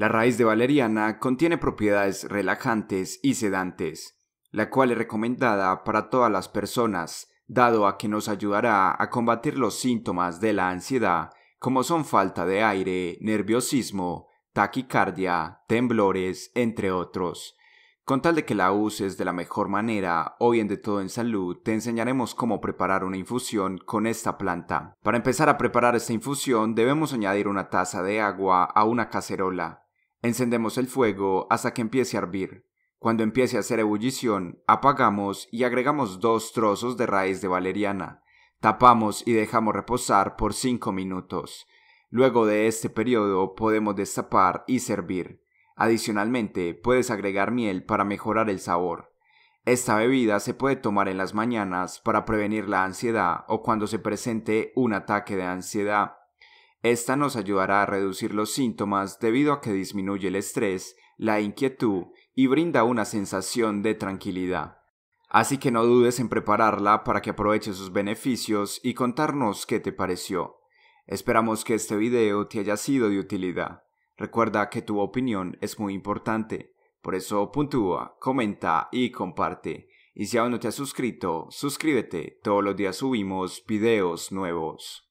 La raíz de valeriana contiene propiedades relajantes y sedantes, la cual es recomendada para todas las personas, dado a que nos ayudará a combatir los síntomas de la ansiedad, como son falta de aire, nerviosismo, taquicardia, temblores, entre otros. Con tal de que la uses de la mejor manera, hoy en De Todo en Salud te enseñaremos cómo preparar una infusión con esta planta. Para empezar a preparar esta infusión debemos añadir una taza de agua a una cacerola. Encendemos el fuego hasta que empiece a hervir. Cuando empiece a hacer ebullición, apagamos y agregamos dos trozos de raíz de valeriana. Tapamos y dejamos reposar por 5 minutos. Luego de este periodo podemos destapar y servir. Adicionalmente, puedes agregar miel para mejorar el sabor. Esta bebida se puede tomar en las mañanas para prevenir la ansiedad o cuando se presente un ataque de ansiedad. Esta nos ayudará a reducir los síntomas debido a que disminuye el estrés, la inquietud y brinda una sensación de tranquilidad. Así que no dudes en prepararla para que aproveches sus beneficios y contarnos qué te pareció. Esperamos que este video te haya sido de utilidad. Recuerda que tu opinión es muy importante, por eso puntúa, comenta y comparte. Y si aún no te has suscrito, suscríbete, todos los días subimos videos nuevos.